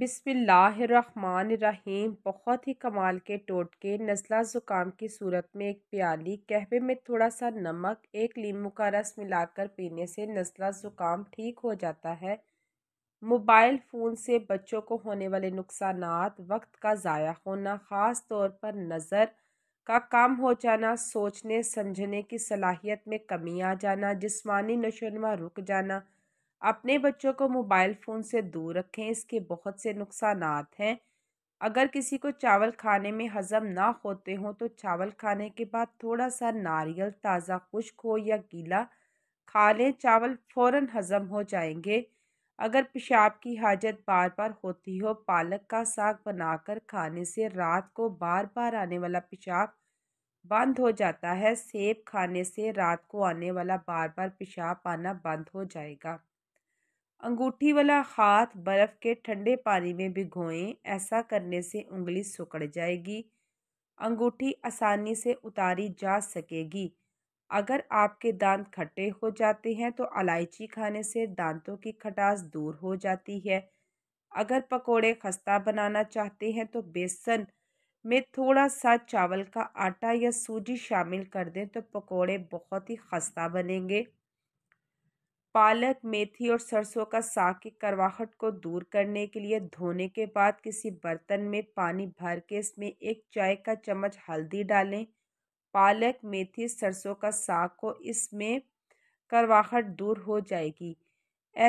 रहीम बहुत ही कमाल के टोटके नज़ला ज़ुकाम की सूरत में एक प्याली कहवे में थोड़ा सा नमक एक लीमू का रस मिलाकर पीने से नज़ला ज़ुकाम ठीक हो जाता है मोबाइल फ़ोन से बच्चों को होने वाले नुकसान वक्त का ज़ाया होना ख़ास तौर पर नज़र का काम हो जाना सोचने समझने की सलाहियत में कमी आ जाना जिस्मानी नशोनमा रुक जाना अपने बच्चों को मोबाइल फ़ोन से दूर रखें इसके बहुत से नुकसान हैं अगर किसी को चावल खाने में हज़म ना होते हों तो चावल खाने के बाद थोड़ा सा नारियल ताज़ा खुश्क हो या गीला खा लें चावल फ़ौर हज़म हो जाएंगे अगर पेशाब की हाजत बार बार होती हो पालक का साग बनाकर खाने से रात को बार बार आने वाला पेशाब बंद हो जाता है सेब खाने से रात को आने वाला बार बार पेशाब आना बंद हो जाएगा अंगूठी वाला हाथ बर्फ के ठंडे पानी में भिगोएं ऐसा करने से उंगली सुकड़ जाएगी अंगूठी आसानी से उतारी जा सकेगी अगर आपके दांत खट्टे हो जाते हैं तो इलायची खाने से दांतों की खटास दूर हो जाती है अगर पकोड़े खस्ता बनाना चाहते हैं तो बेसन में थोड़ा सा चावल का आटा या सूजी शामिल कर दें तो पकोड़े बहुत ही खस्ता बनेंगे पालक मेथी और सरसों का साग की करवाहट को दूर करने के लिए धोने के बाद किसी बर्तन में पानी भर के इसमें एक चाय का चम्मच हल्दी डालें पालक मेथी सरसों का साग को इसमें करवाहट दूर हो जाएगी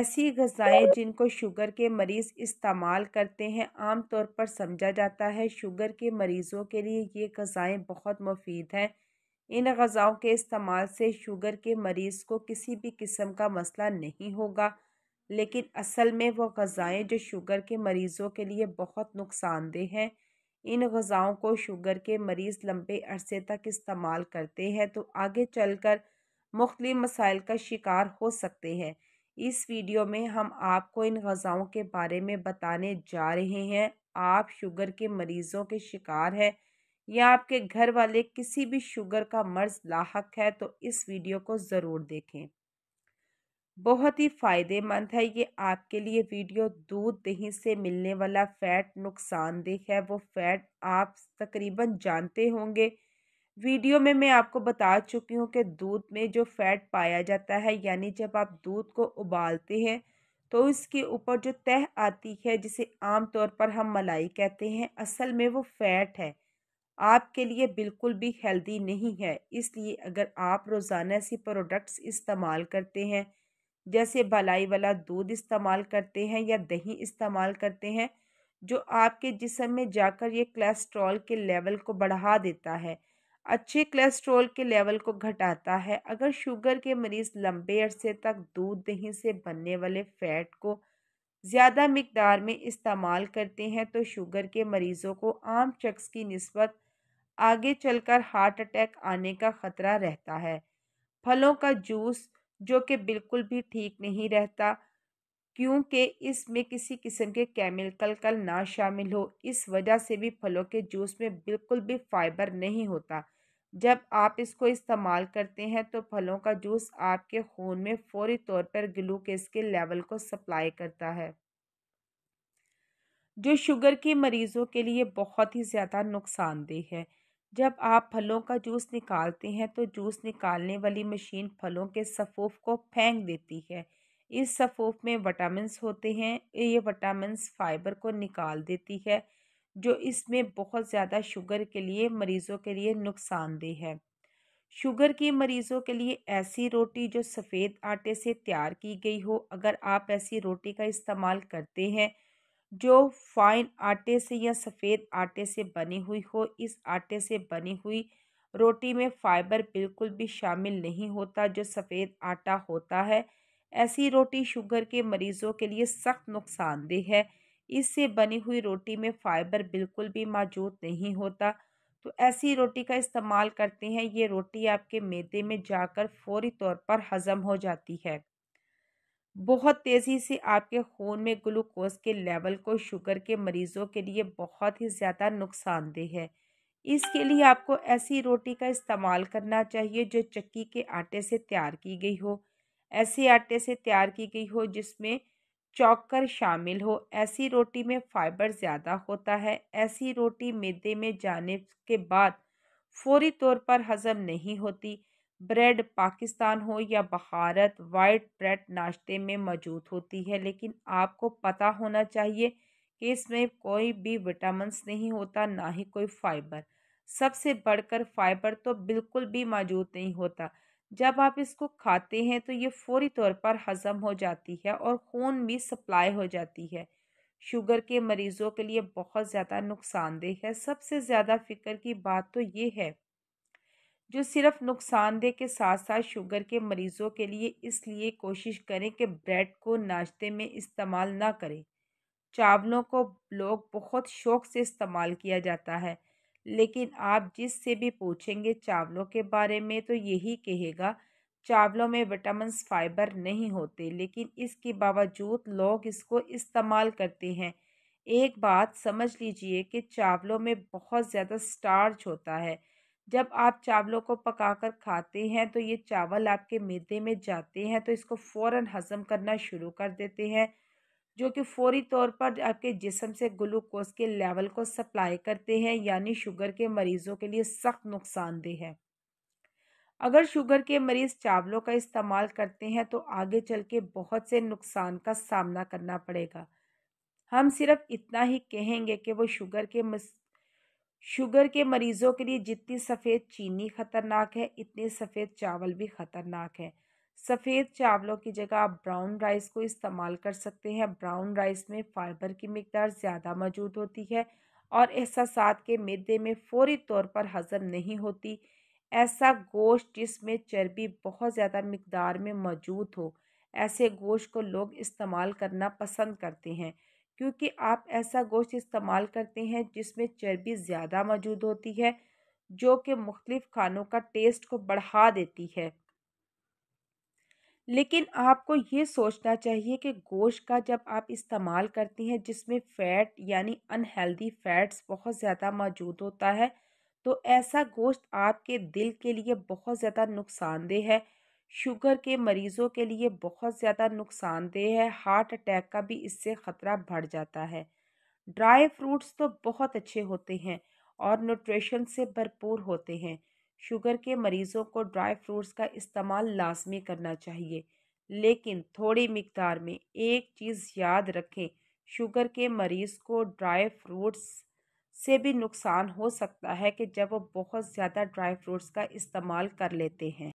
ऐसी गज़ाएँ जिनको शुगर के मरीज़ इस्तेमाल करते हैं आमतौर पर समझा जाता है शुगर के मरीज़ों के लिए ये गज़ाएँ बहुत मुफीद हैं इन गज़ाओं के इस्तेमाल से शुगर के मरीज़ को किसी भी किस्म का मसला नहीं होगा लेकिन असल में वो गज़ाएँ जो शुगर के मरीज़ों के लिए बहुत नुकसानदेह हैं इन गज़ाओं को शुगर के मरीज़ लंबे अरसे तक इस्तेमाल करते हैं तो आगे चल कर मुख्तलि मसाइल का शिकार हो सकते हैं इस वीडियो में हम आपको इन गज़ाओं के बारे में बताने जा रहे हैं आप शुगर के मरीज़ों के शिकार हैं या आपके घर वाले किसी भी शुगर का मर्ज लाक है तो इस वीडियो को ज़रूर देखें बहुत ही फ़ायदेमंद है ये आपके लिए वीडियो दूध दही से मिलने वाला फ़ैट नुकसानदेह है वो फ़ैट आप तकरीबन जानते होंगे वीडियो में मैं आपको बता चुकी हूँ कि दूध में जो फ़ैट पाया जाता है यानी जब आप दूध को उबालते हैं तो इसके ऊपर जो तह आती है जिसे आम तौर पर हम मलाई कहते हैं असल में वो फ़ैट है आपके लिए बिल्कुल भी हेल्दी नहीं है इसलिए अगर आप रोज़ाना ऐसे प्रोडक्ट्स इस्तेमाल करते हैं जैसे भलाई वाला दूध इस्तेमाल करते हैं या दही इस्तेमाल करते हैं जो आपके जिसम में जाकर ये कोलेस्ट्रॉल के लेवल को बढ़ा देता है अच्छे कोलेस्ट्रॉल के लेवल को घटाता है अगर शुगर के मरीज़ लंबे अरसे तक दूध दही से बनने वाले फ़ैट को ज़्यादा मकदार में इस्तेमाल करते हैं तो शुगर के मरीज़ों को आम शख्स की नस्बत आगे चलकर हार्ट अटैक आने का खतरा रहता है फलों का जूस जो कि बिल्कुल भी ठीक नहीं रहता क्योंकि इसमें किसी किस्म के केमिकल का ना शामिल हो इस वजह से भी फलों के जूस में बिल्कुल भी फाइबर नहीं होता जब आप इसको इस्तेमाल करते हैं तो फलों का जूस आपके खून में फौरी तौर पर ग्लूकेज के लेवल को सप्लाई करता है जो शुगर के मरीज़ों के लिए बहुत ही ज़्यादा नुकसानदेह है जब आप फलों का जूस निकालते हैं तो जूस निकालने वाली मशीन फलों के सफ़ूफ को फेंक देती है इस सफ़ूफ में विटामिन्स होते हैं ये विटामिन्स फाइबर को निकाल देती है जो इसमें बहुत ज़्यादा शुगर के लिए मरीज़ों के लिए नुकसानदेह है शुगर की मरीज़ों के लिए ऐसी रोटी जो सफ़ेद आटे से तैयार की गई हो अगर आप ऐसी रोटी का इस्तेमाल करते हैं जो फाइन आटे से या सफ़ेद आटे से बनी हुई हो इस आटे से बनी हुई रोटी में फाइबर बिल्कुल भी शामिल नहीं होता जो सफ़ेद आटा होता है ऐसी रोटी शुगर के मरीज़ों के लिए सख्त नुकसानदेह है इससे बनी हुई रोटी में फ़ाइबर बिल्कुल भी मौजूद नहीं होता तो ऐसी रोटी का इस्तेमाल करते हैं ये रोटी आपके मैदे में जाकर फौरी तौर पर हज़म हो जाती है बहुत तेज़ी से आपके खून में ग्लूकोज के लेवल को शुगर के मरीज़ों के लिए बहुत ही ज़्यादा नुकसानदेह है इसके लिए आपको ऐसी रोटी का इस्तेमाल करना चाहिए जो चक्की के आटे से तैयार की गई हो ऐसे आटे से तैयार की गई हो जिसमें चौकर शामिल हो ऐसी रोटी में फाइबर ज़्यादा होता है ऐसी रोटी मैदे में जाने के बाद फौरी तौर पर हज़म नहीं होती ब्रेड पाकिस्तान हो या भारत वाइट ब्रेड नाश्ते में मौजूद होती है लेकिन आपको पता होना चाहिए कि इसमें कोई भी विटामिनस नहीं होता ना ही कोई फाइबर सबसे बढ़कर फाइबर तो बिल्कुल भी मौजूद नहीं होता जब आप इसको खाते हैं तो ये फौरी तौर पर हज़म हो जाती है और खून भी सप्लाई हो जाती है शुगर के मरीज़ों के लिए बहुत ज़्यादा नुकसानदेह है सबसे ज़्यादा फ़िक्र की बात तो ये है जो सिर्फ नुकसानदेह के साथ साथ शुगर के मरीज़ों के लिए इसलिए कोशिश करें कि ब्रेड को नाश्ते में इस्तेमाल ना करें चावलों को लोग बहुत शौक़ से इस्तेमाल किया जाता है लेकिन आप जिससे भी पूछेंगे चावलों के बारे में तो यही कहेगा चावलों में विटामिन फाइबर नहीं होते लेकिन इसके बावजूद लोग इसको इस्तेमाल करते हैं एक बात समझ लीजिए कि चावलों में बहुत ज़्यादा स्टार्च होता है जब आप चावलों को पकाकर खाते हैं तो ये चावल आपके मैदे में जाते हैं तो इसको फ़ौर हज़म करना शुरू कर देते हैं जो कि फौरी तौर पर आपके जिसम से ग्लूकोज के लेवल को सप्लाई करते हैं यानी शुगर के मरीज़ों के लिए सख्त नुकसानदेह है अगर शुगर के मरीज़ चावलों का इस्तेमाल करते हैं तो आगे चल के बहुत से नुकसान का सामना करना पड़ेगा हम सिर्फ इतना ही कहेंगे कि वो शुगर के शुगर के मरीज़ों के लिए जितनी सफ़ेद चीनी ख़तरनाक है इतने सफ़ेद चावल भी ख़तरनाक है सफ़ेद चावलों की जगह आप ब्राउन राइस को इस्तेमाल कर सकते हैं ब्राउन राइस में फाइबर की मकदार ज़्यादा मौजूद होती है और एहसास के मैदे में फौरी तौर पर हज़म नहीं होती ऐसा गोश्त जिसमें चर्बी बहुत ज़्यादा मकदार में मौजूद हो ऐसे गोश्त को लोग इस्तेमाल करना पसंद करते हैं क्योंकि आप ऐसा गोश्त इस्तेमाल करते हैं जिसमें चर्बी ज़्यादा मौजूद होती है जो कि मुख्तलिफ़ खानों का टेस्ट को बढ़ा देती है लेकिन आपको ये सोचना चाहिए कि गोश्त का जब आप इस्तेमाल करते हैं जिसमें फ़ैट यानी अनहेल्दी फ़ैट्स बहुत ज़्यादा मौजूद होता है तो ऐसा गोश्त आपके दिल के लिए बहुत ज़्यादा नुकसानदेह है शुगर के मरीज़ों के लिए बहुत ज़्यादा नुकसानदेह है हार्ट अटैक का भी इससे ख़तरा बढ़ जाता है ड्राई फ्रूट्स तो बहुत अच्छे होते हैं और न्यूट्रिशन से भरपूर होते हैं शुगर के मरीज़ों को ड्राई फ्रूट्स का इस्तेमाल लाजमी करना चाहिए लेकिन थोड़ी मकदार में एक चीज़ याद रखें शुगर के मरीज़ को ड्राई फ्रूट्स से भी नुकसान हो सकता है कि जब वो बहुत ज़्यादा ड्राई फ्रूट्स का इस्तेमाल कर लेते हैं